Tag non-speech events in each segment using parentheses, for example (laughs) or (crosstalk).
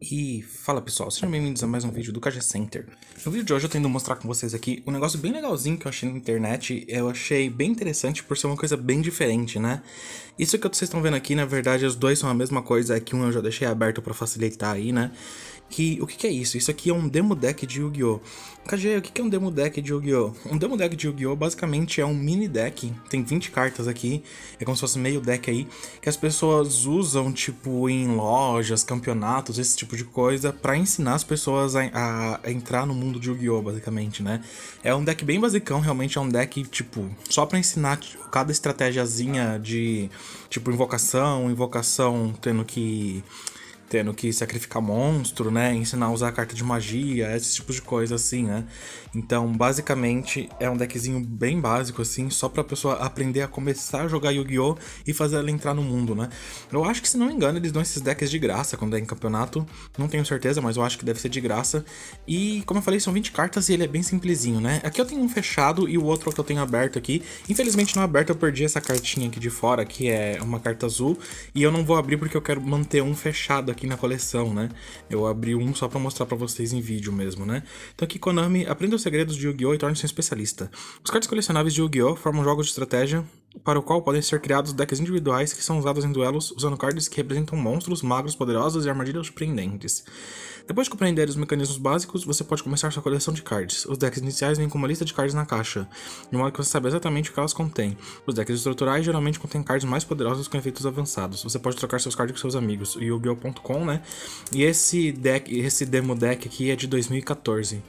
E fala pessoal, sejam bem-vindos a mais um vídeo do KG Center. No vídeo de hoje eu tendo mostrar com vocês aqui um negócio bem legalzinho que eu achei na internet, eu achei bem interessante por ser uma coisa bem diferente, né? Isso que vocês estão vendo aqui, na verdade, os dois são a mesma coisa, aqui é um eu já deixei aberto para facilitar aí, né? Que, o que, que, é isso? Isso aqui é um demo deck de Yu-Gi-Oh! KG, o que, que é um demo deck de Yu-Gi-Oh? Um demo deck de Yu-Gi-Oh! basicamente é um mini deck, tem 20 cartas aqui, é como se fosse meio deck aí, que as pessoas usam, tipo, em lojas, campeonatos, esse tipo tipo de coisa, para ensinar as pessoas a, a, entrar no mundo de Yu-Gi-Oh! basicamente, né? É um deck bem basicão, realmente é um deck, tipo, só para ensinar tipo, cada estratégiazinha de, tipo, invocação, invocação tendo que tendo que sacrificar monstro, né? Ensinar a usar a carta de magia, esses tipos de coisa assim, né? Então, basicamente, é um deckzinho bem básico, assim, só pra pessoa aprender a começar a jogar Yu-Gi-Oh! e fazer ela entrar no mundo, né? Eu acho que, se não me engano, eles dão esses decks de graça quando é em campeonato. Não tenho certeza, mas eu acho que deve ser de graça. E, como eu falei, são 20 cartas e ele é bem simplesinho, né? Aqui eu tenho um fechado e o outro que eu tenho aberto aqui. Infelizmente, no é aberto eu perdi essa cartinha aqui de fora, que é uma carta azul. E eu não vou abrir porque eu quero manter um fechado aqui aqui na coleção, né? Eu abri um só para mostrar para vocês em vídeo mesmo, né? Então aqui Konami aprenda os segredos de Yu-Gi-Oh! e torne-se um especialista. Os cartas colecionáveis de Yu-Gi-Oh! formam jogos de estratégia para o qual podem ser criados decks individuais que são usados em duelos usando cards que representam monstros, magros poderosos e armadilhas surpreendentes. Depois de compreender os mecanismos básicos, você pode começar sua coleção de cards. Os decks iniciais vêm com uma lista de cards na caixa, de modo que você sabe exatamente o que elas contêm. Os decks estruturais geralmente contêm cards mais poderosos com efeitos avançados. Você pode trocar seus cards com seus amigos, yu-gi-oh.com, né? E esse deck, esse demo deck aqui é de 2014.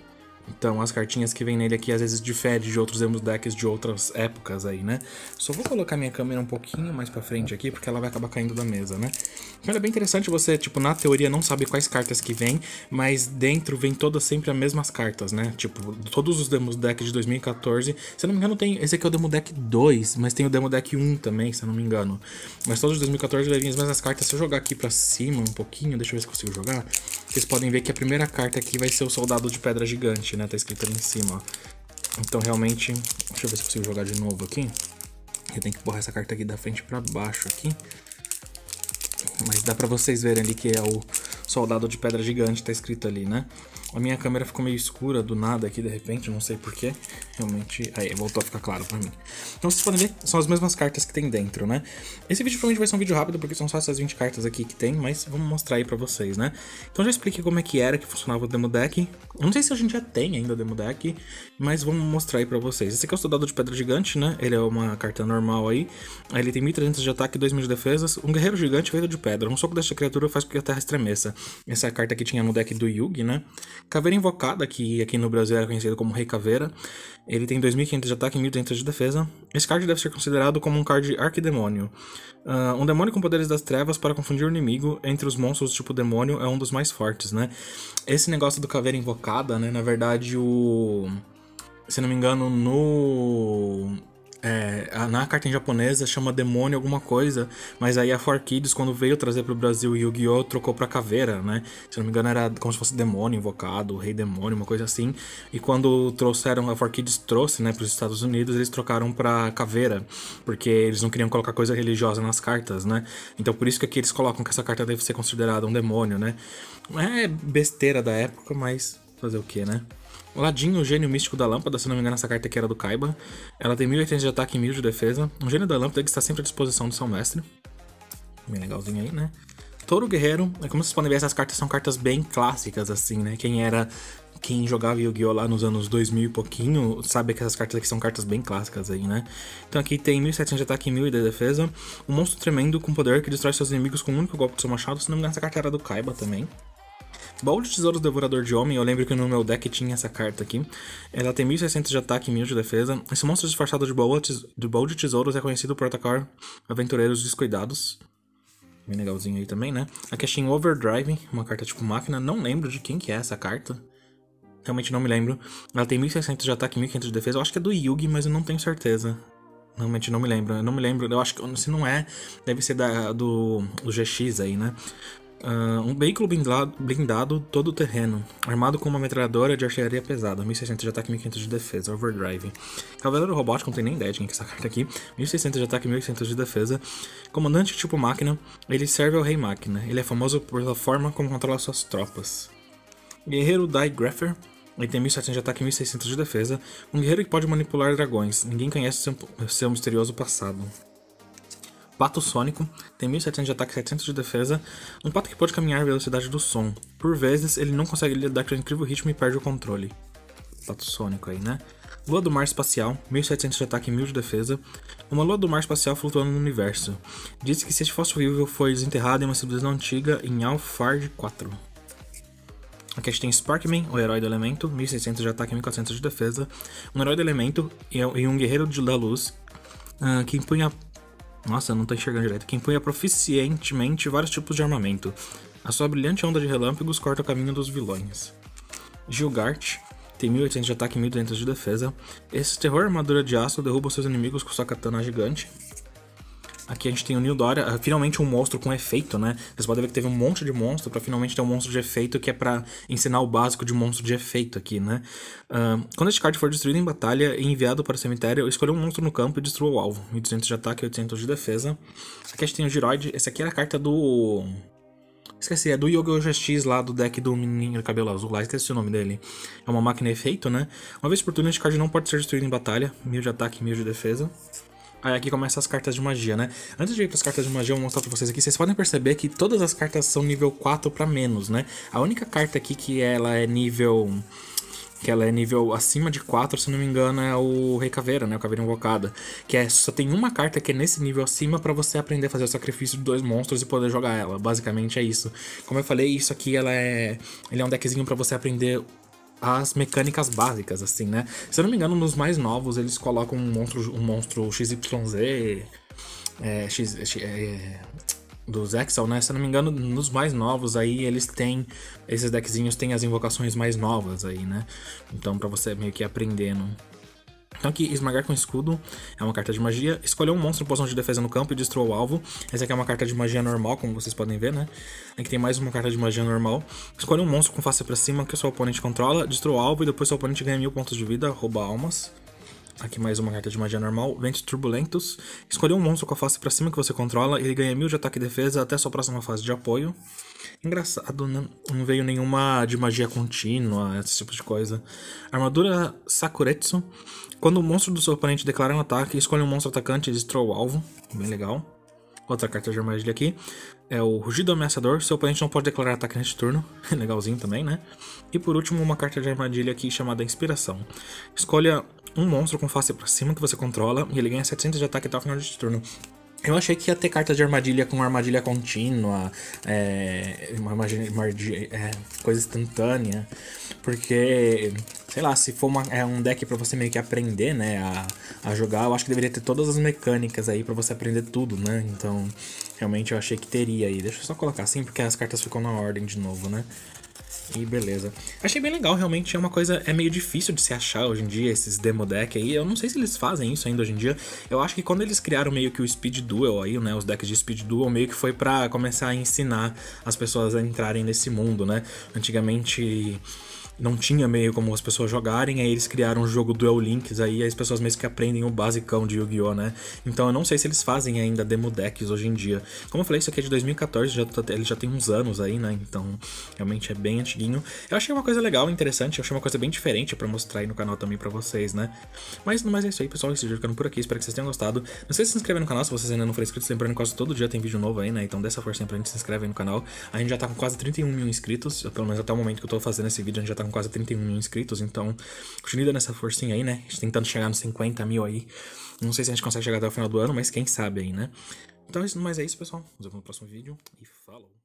Então as cartinhas que vem nele aqui às vezes diferem de outros demos decks de outras épocas aí, né? Só vou colocar minha câmera um pouquinho mais pra frente aqui, porque ela vai acabar caindo da mesa, né? Então é bem interessante você, tipo, na teoria não sabe quais cartas que vem, mas dentro vem todas sempre as mesmas cartas, né? Tipo, todos os demos decks de 2014, se não me engano tem, esse aqui é o demo deck 2, mas tem o demo deck 1 também, se não me engano. Mas todos os 2014 vai vir as mesmas cartas, se eu jogar aqui pra cima um pouquinho, deixa eu ver se consigo jogar... Vocês podem ver que a primeira carta aqui vai ser o Soldado de Pedra Gigante, né? Tá escrito ali em cima, ó. Então, realmente... Deixa eu ver se eu consigo jogar de novo aqui. Eu tenho que borrar essa carta aqui da frente pra baixo aqui. Mas dá pra vocês verem ali que é o Soldado de Pedra Gigante, tá escrito ali, né? A minha câmera ficou meio escura do nada aqui de repente, não sei porquê. Realmente. Aí, voltou a ficar claro pra mim. Então vocês podem ver, são as mesmas cartas que tem dentro, né? Esse vídeo provavelmente vai ser um vídeo rápido, porque são só essas 20 cartas aqui que tem, mas vamos mostrar aí pra vocês, né? Então já expliquei como é que era, que funcionava o Demo Deck. Eu não sei se a gente já tem ainda o Demo Deck, mas vamos mostrar aí pra vocês. Esse aqui é o Soldado de Pedra Gigante, né? Ele é uma carta normal aí. ele tem 1300 de ataque e 2000 de defesas. Um guerreiro gigante feito de pedra. Um soco desta criatura faz com que a terra estremeça. Essa é a carta que tinha no deck do Yugi, né? Caveira Invocada, que aqui no Brasil era é conhecido como Rei Caveira, ele tem 2.500 de ataque e 1.200 de defesa. Esse card deve ser considerado como um card arquidemônio. Uh, um demônio com poderes das trevas para confundir o inimigo entre os monstros tipo demônio é um dos mais fortes, né? Esse negócio do Caveira Invocada, né? Na verdade, o. Se não me engano, no é, na em japonesa chama demônio alguma coisa, mas aí a Four Kids, quando veio trazer para o Brasil Yu-Gi-Oh! trocou para caveira, né? Se não me engano era como se fosse demônio invocado, rei demônio, uma coisa assim. E quando trouxeram, a Four Kids trouxe, né, para os Estados Unidos, eles trocaram para caveira, porque eles não queriam colocar coisa religiosa nas cartas, né? Então por isso que aqui eles colocam que essa carta deve ser considerada um demônio, né? É besteira da época, mas fazer o que, né? Ladinho, o gênio místico da lâmpada, se não me engano, essa carta aqui era do Kaiba. Ela tem 1800 de ataque e 1000 de defesa. Um gênio da lâmpada que está sempre à disposição do seu mestre. Bem legalzinho aí, né? Touro Guerreiro, é como vocês podem ver, essas cartas são cartas bem clássicas, assim, né? Quem era. Quem jogava Yu-Gi-Oh! lá nos anos 2000 e pouquinho, sabe que essas cartas aqui são cartas bem clássicas aí, né? Então aqui tem 1700 de ataque e 1000 de defesa. Um monstro tremendo com poder que destrói seus inimigos com um único golpe do seu machado. Se não me engano, essa carta era do Kaiba também. Baú de Tesouros Devorador de Homem, eu lembro que no meu deck tinha essa carta aqui. Ela tem 1600 de ataque e 1000 de defesa. Esse monstro disfarçado de baú, de baú de tesouros é conhecido por atacar aventureiros descuidados. Bem legalzinho aí também, né? A caixinha Overdrive, uma carta tipo máquina. Não lembro de quem que é essa carta. Realmente não me lembro. Ela tem 1600 de ataque e 1500 de defesa. Eu acho que é do Yugi, mas eu não tenho certeza. Realmente não me lembro. Eu não me lembro. Eu acho que se não é, deve ser da, do, do GX aí, né? Uh, um veículo blindado, blindado todo terreno, armado com uma metralhadora de artilharia pesada, 1600 de ataque, 1500 de defesa, overdrive. Cavaleiro robótico, não tem nem ideia de quem é, é essa carta aqui, 1600 de ataque, 1800 de defesa. Comandante tipo máquina, ele serve ao rei máquina. Ele é famoso pela forma como controla suas tropas. Guerreiro Die Graffer, ele tem 1700 de ataque e 1600 de defesa. Um guerreiro que pode manipular dragões. Ninguém conhece seu, seu misterioso passado. Pato Sônico tem 1700 de ataque e 700 de defesa, um pato que pode caminhar à velocidade do som. Por vezes, ele não consegue lidar com o incrível ritmo e perde o controle. Pato Sônico aí, né? Lua do Mar Espacial, 1700 de ataque e 1000 de defesa, uma lua do mar espacial flutuando no universo. Diz que se este fóssil vivo foi desenterrado em uma civilização antiga em Alfard 4. Aqui a gente tem Sparkman, o herói do elemento, 1600 de ataque e 1400 de defesa, um herói do elemento e é um guerreiro da luz uh, que impunha nossa, não tô enxergando direito. Que empunha é proficientemente vários tipos de armamento. A sua brilhante onda de relâmpagos corta o caminho dos vilões. Gilgart tem 1800 de ataque e 1200 de defesa. Esse terror armadura de aço derruba seus inimigos com sua katana gigante. Aqui a gente tem o Nil ah, finalmente um monstro com efeito, né? Vocês podem ver que teve um monte de monstro para finalmente ter um monstro de efeito que é para ensinar o básico de monstro de efeito aqui, né? Uh, quando este card for destruído em batalha e enviado para o cemitério, escolha um monstro no campo e destrua o alvo. 1200 de ataque, 800 de defesa. Aqui a gente tem o Giroid, essa aqui era a carta do... Esqueci, é do Yoga Justice lá do deck do menino cabelo azul lá, esqueci o nome dele. É uma máquina efeito, né? Uma vez por turno, este card não pode ser destruído em batalha. 1000 de ataque, 1000 de defesa. Aí aqui começam as cartas de magia, né? Antes de ir para as cartas de magia, eu vou mostrar para vocês aqui. Vocês podem perceber que todas as cartas são nível 4 para menos, né? A única carta aqui que ela é nível que ela é nível acima de 4, se não me engano, é o Rei Caveira, né? O Caveira Invocada. Que é, só tem uma carta que é nesse nível acima para você aprender a fazer o sacrifício de dois monstros e poder jogar ela. Basicamente é isso. Como eu falei, isso aqui ela é. Ele é um deckzinho para você aprender as mecânicas básicas, assim, né? Se eu não me engano, nos mais novos eles colocam um monstro, um monstro XYZ. É, X, é, é dos Excel, né? Se eu não me engano, nos mais novos aí eles têm. Esses deckzinhos têm as invocações mais novas aí, né? Então, para você meio que aprendendo então aqui, esmagar com escudo é uma carta de magia. Escolheu um monstro em posição de defesa no campo e destruir o alvo. Essa aqui é uma carta de magia normal, como vocês podem ver, né? Aqui tem mais uma carta de magia normal. Escolhe um monstro com face para cima que o seu oponente controla, destrua o alvo e depois seu oponente ganha mil pontos de vida, rouba almas. Aqui mais uma carta de magia normal, Ventos Turbulentos. Escolheu um monstro com a face para cima que você controla, ele ganha mil de ataque e defesa até sua próxima fase de apoio. Engraçado, né? Não veio nenhuma de magia contínua, esse tipo de coisa. Armadura Sakuretsu. Quando o monstro do seu oponente declara um ataque, escolhe um monstro atacante e destrói o alvo. Bem legal. Outra carta de armadilha aqui. É o Rugido Ameaçador. Seu oponente não pode declarar ataque neste turno. (laughs) Legalzinho também, né? E por último, uma carta de armadilha aqui chamada Inspiração. Escolha um monstro com face para cima que você controla e ele ganha 700 de ataque até o final deste turno. Eu achei que ia ter cartas de armadilha com armadilha contínua, é, uma armadilha, é, coisa instantânea, porque, sei lá, se for uma, é um deck para você meio que aprender, né, a, a jogar, eu acho que deveria ter todas as mecânicas aí para você aprender tudo, né, então realmente eu achei que teria aí. Deixa eu só colocar assim, porque as cartas ficam na ordem de novo, né. E beleza. Achei bem legal, realmente é uma coisa, é meio difícil de se achar hoje em dia, esses demo deck aí. Eu não sei se eles fazem isso ainda hoje em dia. Eu acho que quando eles criaram meio que o Speed Duel aí, né, os decks de Speed Duel, meio que foi para começar a ensinar as pessoas a entrarem nesse mundo, né. Antigamente não tinha meio como as pessoas jogarem, aí eles criaram um jogo Duel Links, aí as pessoas mesmo que aprendem o basicão de Yu-Gi-Oh, né? Então eu não sei se eles fazem ainda demo decks hoje em dia. Como eu falei, isso aqui é de 2014, já, ele já tem uns anos aí, né? Então realmente é bem antiguinho. Eu achei uma coisa legal, interessante, eu achei uma coisa bem diferente para mostrar aí no canal também para vocês, né? Mas no mais é isso aí, pessoal, esse vídeo ficando por aqui, espero que vocês tenham gostado. Não sei se se inscrever no canal se vocês ainda não forem inscritos, lembrando que quase todo dia tem vídeo novo aí, né? Então dessa força sempre a gente se inscreve aí no canal. A gente já tá com quase 31 mil inscritos, pelo menos até o momento que eu tô fazendo esse vídeo, a gente já tá quase 31 mil inscritos, então continue nessa forcinha aí, né? A gente tentando chegar nos 50 mil aí. Não sei se a gente consegue chegar até o final do ano, mas quem sabe aí, né? Então, é mas é isso, pessoal. Nos vemos no próximo vídeo e falou!